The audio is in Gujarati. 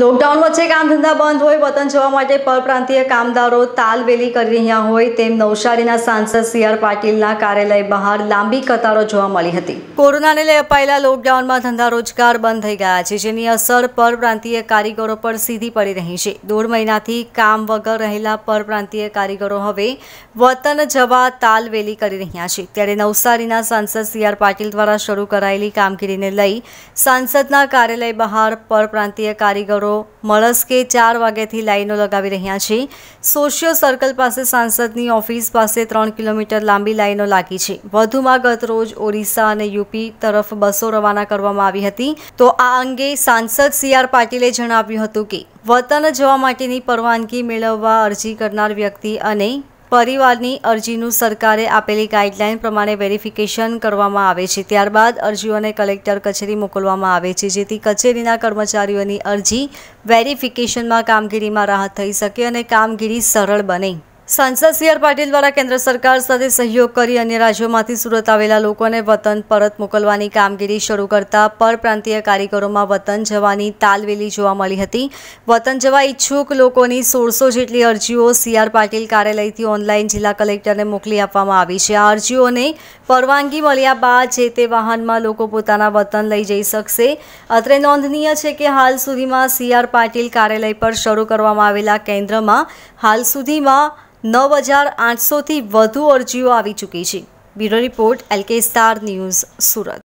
લોકડાઉન વચ્ચે કામ ધંધા બંધ હોય વતન જવા માટે પરપ્રાંતીય કામદારો તાલવેલી કરી રહ્યા હોય તેમ નવસારીના સાંસદ સી આર પાટીલના કાર્યાલય બહાર લાંબી કતારો જોવા મળી હતી કોરોનાને લઈ અપાયેલા લોકડાઉનમાં ધંધા રોજગાર બંધ થઈ ગયા છે જેની અસર પરપ્રાંતીય કારીગરો પર સીધી પડી રહી છે દોઢ મહિનાથી કામ વગર રહેલા પરપ્રાંતીય કારીગરો હવે વતન જવા તાલવેલી કરી રહ્યા છે ત્યારે નવસારીના સાંસદ સી આર પાટીલ દ્વારા શરૂ કરાયેલી કામગીરીને લઈ સાંસદના કાર્યાલય બહાર પરપ્રાંતીય કારીગરો મળસ કે ચાર વાગ્યાથી લાઈનો લગાવી રહ્યા છે સોશિયો સર્કલ પાસે સાંસદની ઓફિસ પાસે ત્રણ કિલોમીટર લાંબી લાઈનો લાગી છે વધુમાં ગત રોજ ઓરિસ્સા અને યુપી તરફ બસો રવાના કરવામાં આવી હતી તો આ અંગે સાંસદ સી આર પાટીલે જણાવ્યું હતું કે વતન જવા માટેની પરવાનગી મેળવવા અરજી કરનાર વ્યક્તિ અને પરિવારની અરજીનું સરકારે આપેલી ગાઈડલાઇન પ્રમાણે વેરિફિકેશન કરવામાં આવે છે ત્યારબાદ અરજીઓને કલેક્ટર કચેરી મોકલવામાં આવે છે જેથી કચેરીના કર્મચારીઓની અરજી વેરિફિકેશનમાં કામગીરીમાં રાહત થઈ શકે અને કામગીરી સરળ બને સાંસદ સી આર પાટીલ દ્વારા કેન્દ્ર સરકાર સાથે સહયોગ કરી અન્ય રાજ્યોમાંથી સુરત આવેલા લોકોને વતન પરત મોકલવાની કામગીરી શરૂ કરતા પરપ્રાંતીય કારીગરોમાં વતન જવાની તાલવેલી જોવા મળી હતી વતન જવા ઈચ્છુક લોકોની સોળસો જેટલી અરજીઓ સી આર પાટીલ કાર્યાલયથી ઓનલાઈન જિલ્લા કલેક્ટરને મોકલી આપવામાં આવી છે આ અરજીઓને પરવાનગી મળ્યા બાદ જે તે વાહનમાં લોકો પોતાના વતન લઈ જઈ શકશે અત્રે નોંધનીય છે કે હાલ સુધીમાં સી આર પાટીલ કાર્યાલય પર શરૂ કરવામાં આવેલા કેન્દ્રમાં હાલ સુધીમાં નવ હજાર આઠસોથી વધુ અરજીઓ આવી ચૂકી છે bureau report L K star news Surat